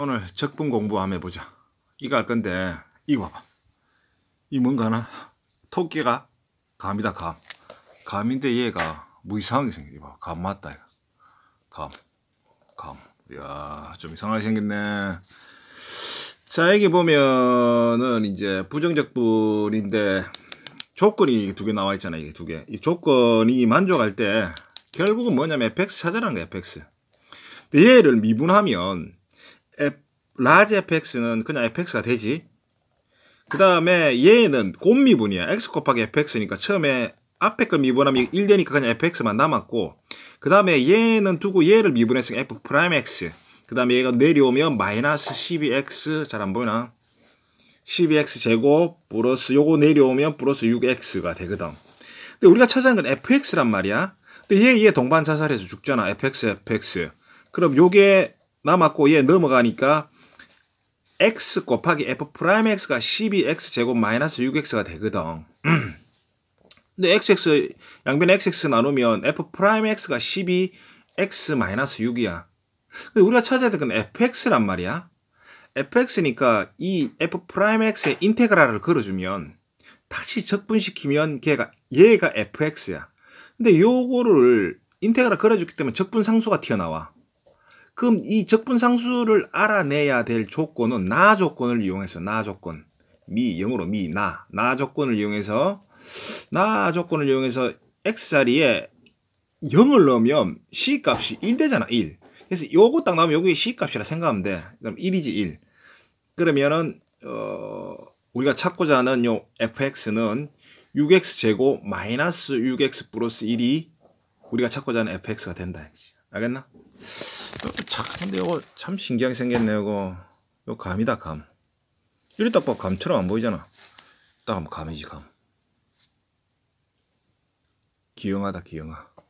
오늘 적분 공부 한번 해보자. 이거 할 건데, 이거 봐봐. 이 뭔가 하나 토끼가 감이다, 감. 감인데 얘가 뭐 이상하게 생겼지. 봐. 감 맞다, 이거. 감. 감. 이야, 좀 이상하게 생겼네. 자, 여기 보면은 이제 부정적분인데 조건이 두 개 나와 있잖아요. 이게 두 개. 이 조건이 만족할 때 결국은 뭐냐면 fx 찾으라는 거야, fx. 근데 얘를 미분하면 라지 fx는 그냥 fx가 되지. 그 다음에 얘는 곰미분이야. x 곱하기 fx니까 처음에 앞에 걸 미분하면 1되니까 그냥 fx만 남았고 그 다음에 얘는 두고 얘를 미분했으니까 f 프라임 x 그 다음에 얘가 내려오면 마이너스 12x 잘 안 보이나? 12x 제곱 플러스 요거 내려오면 플러스 6x가 되거든. 근데 우리가 찾아낸 건 fx란 말이야. 근데 얘, 얘 동반 자살해서 죽잖아. fx, fx. 그럼 요게 남았고 얘 넘어가니까 x 곱하기 f 프라임 x가 12x 제곱 마이너스 6x가 되거든. 근데 xx 양변 xx 나누면 f 프라임 x가 12x 마이너스 6이야. 근데 우리가 찾아야 될 건 fx란 말이야. fx니까 이 f 프라임 x의 인테그랄을 걸어주면 다시 적분시키면 걔가 얘가 fx야. 근데 요거를 인테그랄 걸어주기 때문에 적분 상수가 튀어나와. 그럼 이 적분상수를 알아내야 될 조건은 나 조건을 이용해서 나 조건 미 영어로 미나나 나 조건을 이용해서 나 조건을 이용해서 x 자리에 0을 넣으면 c 값이 1 되잖아 1 그래서 요거 딱 나오면 여기 c 값이라 생각하면 돼 그럼 1이지 1 그러면은 어 우리가 찾고자 하는 요 fx는 6x 제곱 마이너스 6x 플러스 1이 우리가 찾고자 하는 fx가 된다 이거 알겠나? 참, 근데 이거 참 신기하게 생겼네, 이거. 요 감이다, 감. 이리 딱 봐, 감처럼 안 보이잖아. 딱 감이지, 감. 기영하다, 기영아.